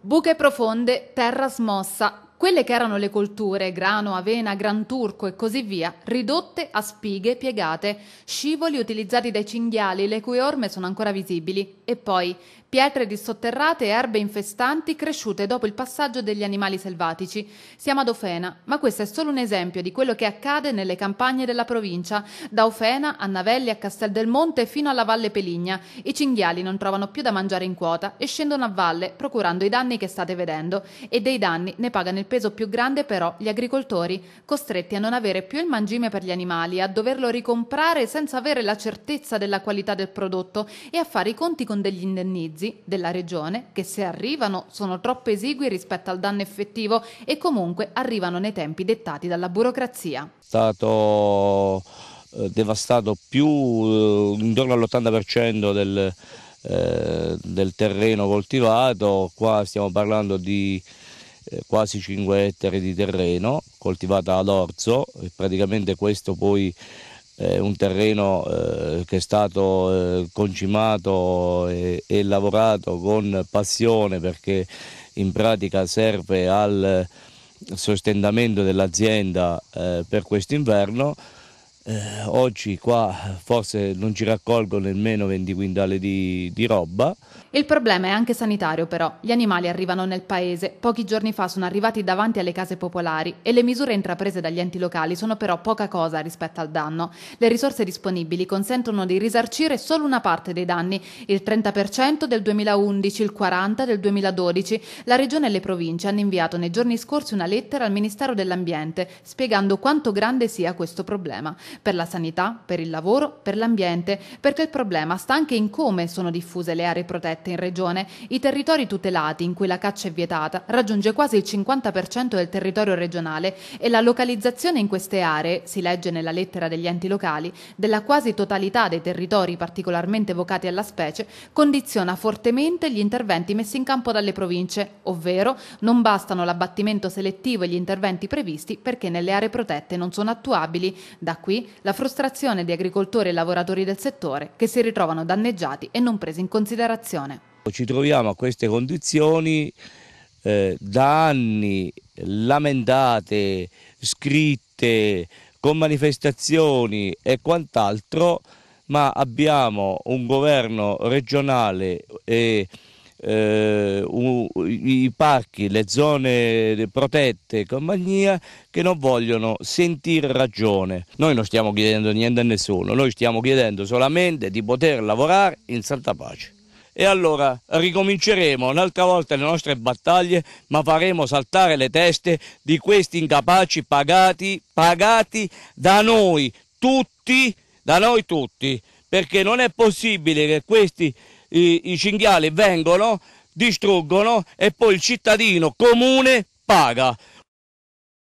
Buche profonde, terra smossa, quelle che erano le colture, grano, avena, gran turco e così via, ridotte a spighe piegate, scivoli utilizzati dai cinghiali, le cui orme sono ancora visibili, e poi pietre dissotterrate e erbe infestanti cresciute dopo il passaggio degli animali selvatici. Siamo ad Ofena, ma questo è solo un esempio di quello che accade nelle campagne della provincia, da Ofena a Navelli a Castel del Monte fino alla Valle Peligna. I cinghiali non trovano più da mangiare in quota e scendono a valle, procurando i danni che state vedendo, e dei danni ne pagano il peso più grande però gli agricoltori, costretti a non avere più il mangime per gli animali, a doverlo ricomprare senza avere la certezza della qualità del prodotto e a fare i conti con degli indennizi della regione che se arrivano sono troppo esigui rispetto al danno effettivo e comunque arrivano nei tempi dettati dalla burocrazia. Stato eh, devastato più eh, intorno all'80% del, eh, del terreno coltivato, qua stiamo parlando di eh, quasi 5 ettari di terreno coltivata ad orzo, praticamente questo poi è un terreno eh, che è stato eh, concimato e, lavorato con passione perché in pratica serve al sostentamento dell'azienda per quest'inverno. Eh, oggi qua forse non ci raccolgo nemmeno 20 quintali di, di, roba. Il problema è anche sanitario però. Gli animali arrivano nel paese, pochi giorni fa sono arrivati davanti alle case popolari e le misure intraprese dagli enti locali sono però poca cosa rispetto al danno. Le risorse disponibili consentono di risarcire solo una parte dei danni, il 30% del 2011, il 40% del 2012. La regione e le province hanno inviato nei giorni scorsi una lettera al Ministero dell'Ambiente spiegando quanto grande sia questo problema per la sanità, per il lavoro, per l'ambiente, perché il problema sta anche in come sono diffuse le aree protette in regione. I territori tutelati in cui la caccia è vietata raggiunge quasi il 50% del territorio regionale e la localizzazione in queste aree, si legge nella lettera degli enti locali, della quasi totalità dei territori particolarmente vocati alla specie, condiziona fortemente gli interventi messi in campo dalle province, ovvero non bastano l'abbattimento selettivo e gli interventi previsti perché nelle aree protette non sono attuabili. Da qui la frustrazione di agricoltori e lavoratori del settore che si ritrovano danneggiati e non presi in considerazione. Ci troviamo a queste condizioni eh, da anni lamentate, scritte, con manifestazioni e quant'altro, ma abbiamo un governo regionale e eh, un, i parchi, le zone protette e compagnia che non vogliono sentire ragione. Noi non stiamo chiedendo niente a nessuno, noi stiamo chiedendo solamente di poter lavorare in santa pace. E allora ricominceremo un'altra volta le nostre battaglie, ma faremo saltare le teste di questi incapaci pagati, pagati da noi tutti, da noi tutti, perché non è possibile che questi i, i cinghiali vengono, distruggono e poi il cittadino comune paga.